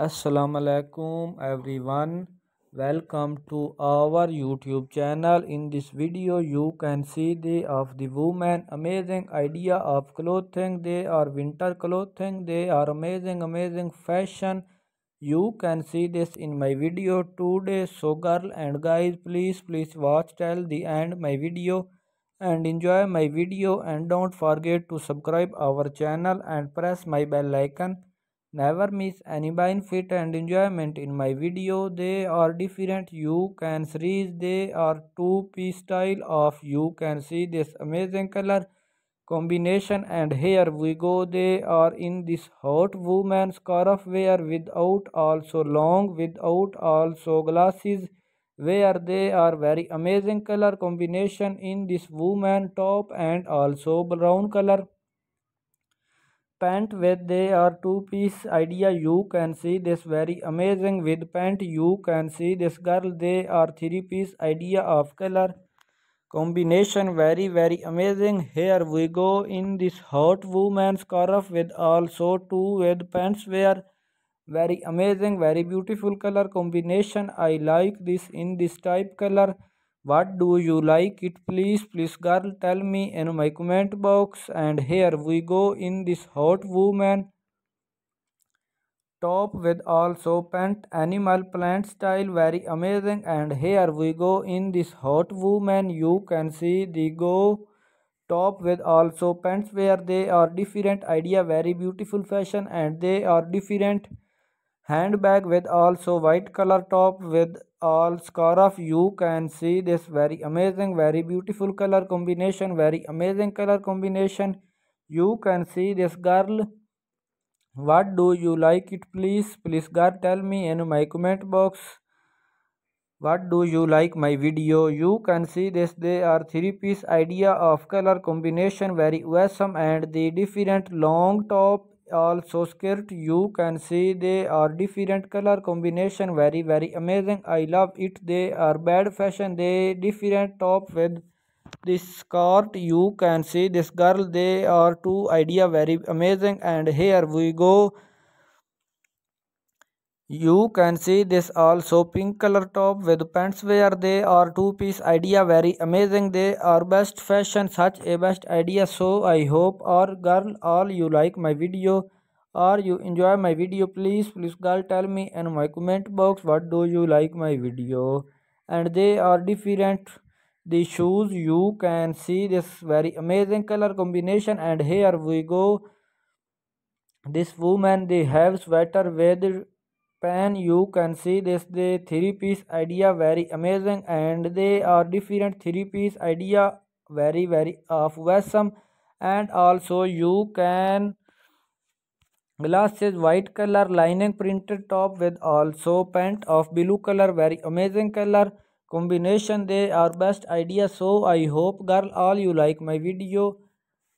assalamu alaikum everyone welcome to our youtube channel in this video you can see the of the woman amazing idea of clothing they are winter clothing they are amazing amazing fashion you can see this in my video today so girl and guys please please watch till the end my video and enjoy my video and don't forget to subscribe our channel and press my bell icon Never miss any benefit and enjoyment in my video. They are different. You can see they are two-piece style of you can see this amazing color combination and here we go they are in this hot woman scarf wear without also long without also glasses where they are very amazing color combination in this woman top and also brown color pant with they are two piece idea you can see this very amazing with pant you can see this girl they are three piece idea of color combination very very amazing here we go in this hot woman's scarf with also two with pants wear very amazing very beautiful color combination i like this in this type color what do you like it? Please, please, girl, tell me in my comment box. And here we go in this hot woman top with also pent animal plant style very amazing and here we go in this hot woman you can see the go top with also pants where they are different idea very beautiful fashion and they are different handbag with also white color top with all scarf you can see this very amazing very beautiful color combination very amazing color combination you can see this girl what do you like it please please girl tell me in my comment box what do you like my video you can see this they are three piece idea of color combination very awesome and the different long top also skirt you can see they are different color combination very very amazing i love it they are bad fashion they different top with this skirt you can see this girl they are two idea very amazing and here we go you can see this also pink color top with pants where they are two piece idea very amazing they are best fashion such a best idea so I hope or girl all you like my video or you enjoy my video please please girl tell me in my comment box what do you like my video and they are different the shoes you can see this very amazing color combination and here we go this woman they have sweater with pan you can see this the three piece idea very amazing and they are different three piece idea very very of awesome and also you can glasses white color lining printed top with also pant of blue color very amazing color combination they are best idea so i hope girl all you like my video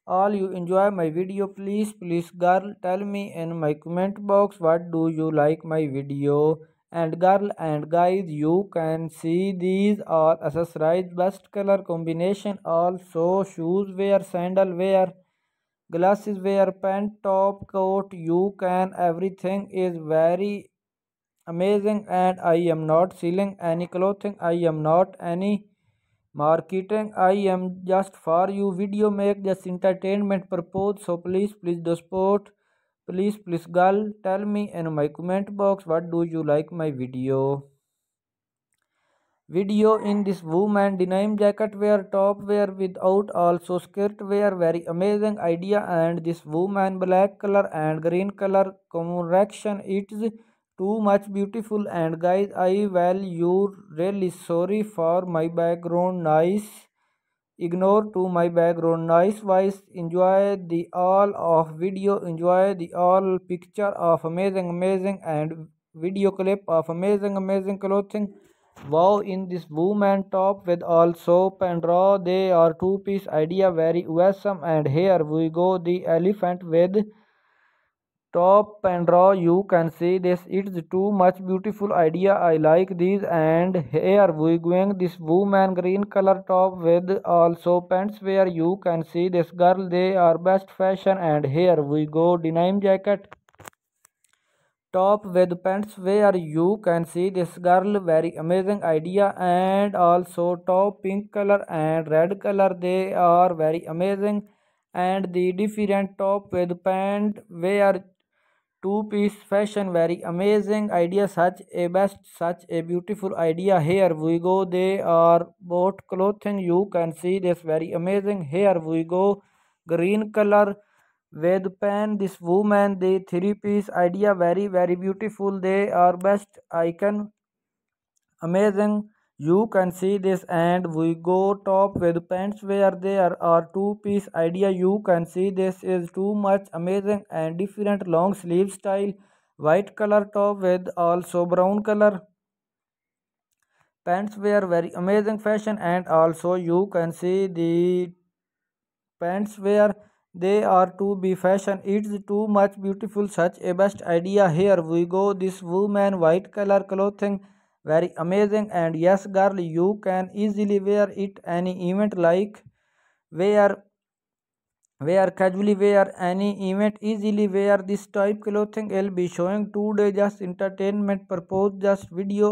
all you enjoy my video please please girl tell me in my comment box what do you like my video and girl and guys you can see these are accessories best color combination also shoes wear sandal wear glasses wear pant top coat you can everything is very amazing and i am not selling any clothing i am not any Marketing I am just for you. Video make just entertainment purpose. So please, please do sport. Please, please girl, tell me in my comment box what do you like my video. Video in this woman denim jacket wear top wear without also skirt wear very amazing idea and this woman black color and green color correction it's too much beautiful and guys i well you really sorry for my background noise ignore to my background noise wise enjoy the all of video enjoy the all picture of amazing amazing and video clip of amazing amazing clothing wow in this woman top with all soap and raw they are two piece idea very awesome and here we go the elephant with Top and draw. You can see this. It's too much beautiful idea. I like this. And here we going. This woman green color top with also pants where you can see this girl. They are best fashion. And here we go. Denim jacket top with pants where you can see this girl very amazing idea and also top pink color and red color they are very amazing and the different top with pant where two piece fashion very amazing idea such a best such a beautiful idea here we go they are both clothing you can see this very amazing here we go green color with pen this woman the three piece idea very very beautiful they are best icon amazing you can see this and we go top with pants where there are two piece idea. You can see this is too much amazing and different long sleeve style. White color top with also brown color. Pants Wear very amazing fashion and also you can see the pants wear they are to be fashion. It's too much beautiful such a best idea. Here we go this woman white color clothing very amazing and yes girl you can easily wear it any event like wear wear casually wear any event easily wear this type clothing i'll be showing today just entertainment purpose just video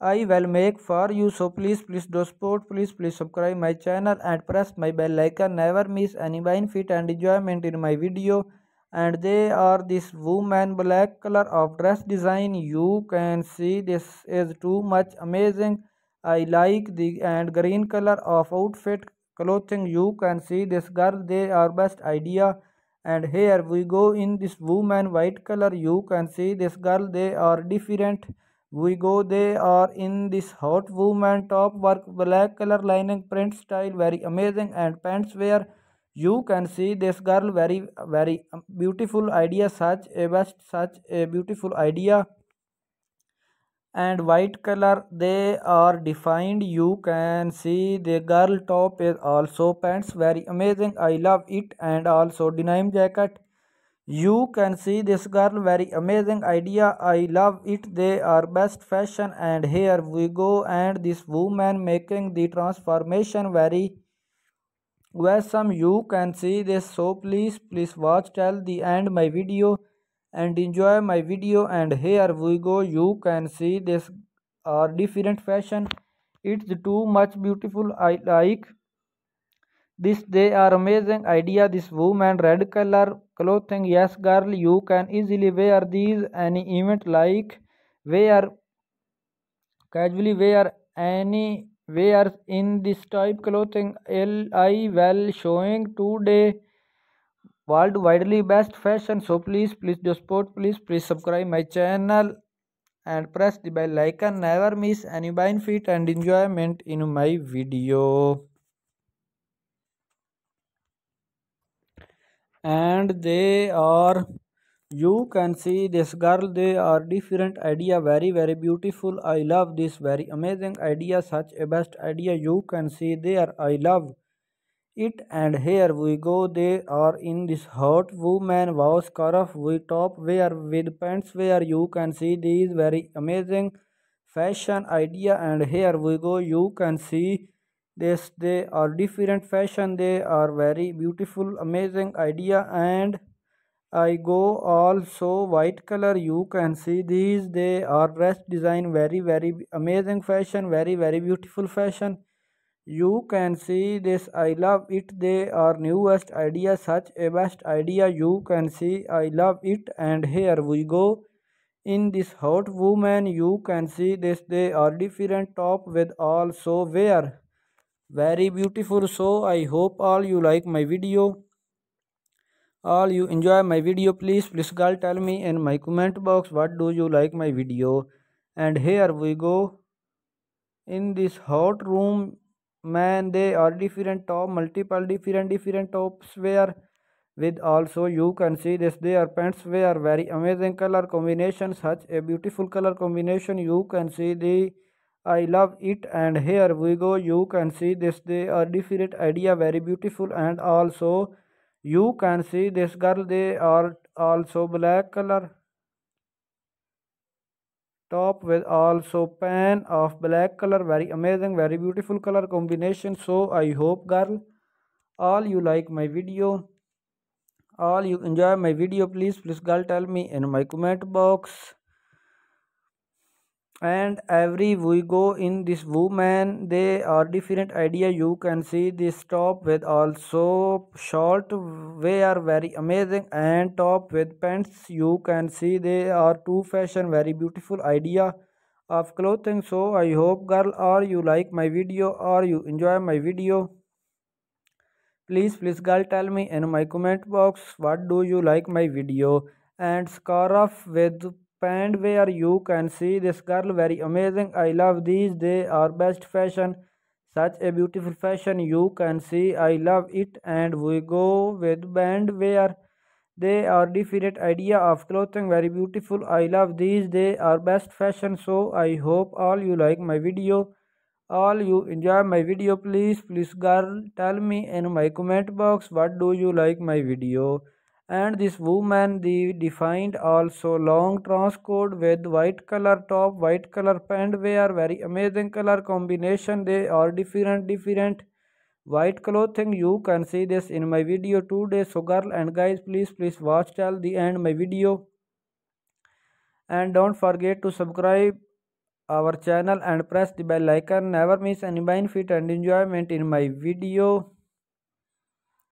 i will make for you so please please do support please please subscribe my channel and press my bell icon never miss any benefit and enjoyment in my video and they are this woman black color of dress design you can see this is too much amazing i like the and green color of outfit clothing you can see this girl they are best idea and here we go in this woman white color you can see this girl they are different we go they are in this hot woman top work black color lining print style very amazing and pants wear you can see this girl very very um, beautiful idea such a best such a beautiful idea and white color they are defined you can see the girl top is also pants very amazing i love it and also denim jacket you can see this girl very amazing idea i love it they are best fashion and here we go and this woman making the transformation very where some you can see this so please please watch till the end my video and enjoy my video and here we go you can see this are different fashion it's too much beautiful i like this they are amazing idea this woman red color clothing yes girl you can easily wear these any event like wear casually wear any wears in this type clothing li well showing today world widely best fashion so please please do support please please subscribe my channel and press the bell icon never miss any benefit and enjoyment in my video and they are you can see this girl they are different idea very very beautiful i love this very amazing idea such a best idea you can see there i love it and here we go they are in this hot woman wow scarf we top wear with pants where you can see these very amazing fashion idea and here we go you can see this they are different fashion they are very beautiful amazing idea and i go also white color you can see these they are dress design very very amazing fashion very very beautiful fashion you can see this i love it they are newest idea such a best idea you can see i love it and here we go in this hot woman you can see this they are different top with also wear very beautiful so i hope all you like my video all you enjoy my video please please girl tell me in my comment box what do you like my video and here we go in this hot room man they are different top multiple different different tops where with also you can see this their pants wear very amazing color combination such a beautiful color combination you can see the i love it and here we go you can see this they are different idea very beautiful and also you can see this girl they are also black color top with also pan of black color very amazing very beautiful color combination so i hope girl all you like my video all you enjoy my video please please girl tell me in my comment box and every we go in this woman they are different idea you can see this top with also short they are very amazing and top with pants you can see they are two fashion very beautiful idea of clothing so i hope girl or you like my video or you enjoy my video please please girl tell me in my comment box what do you like my video and scarf with pant where you can see this girl very amazing i love these they are best fashion such a beautiful fashion you can see i love it and we go with band where they are different idea of clothing very beautiful i love these they are best fashion so i hope all you like my video all you enjoy my video please please girl tell me in my comment box what do you like my video and this woman the defined also long trans code with white color top white color pant wear very amazing color combination they are different different white clothing you can see this in my video today so girl and guys please please watch till the end my video and don't forget to subscribe our channel and press the bell icon never miss any benefit and enjoyment in my video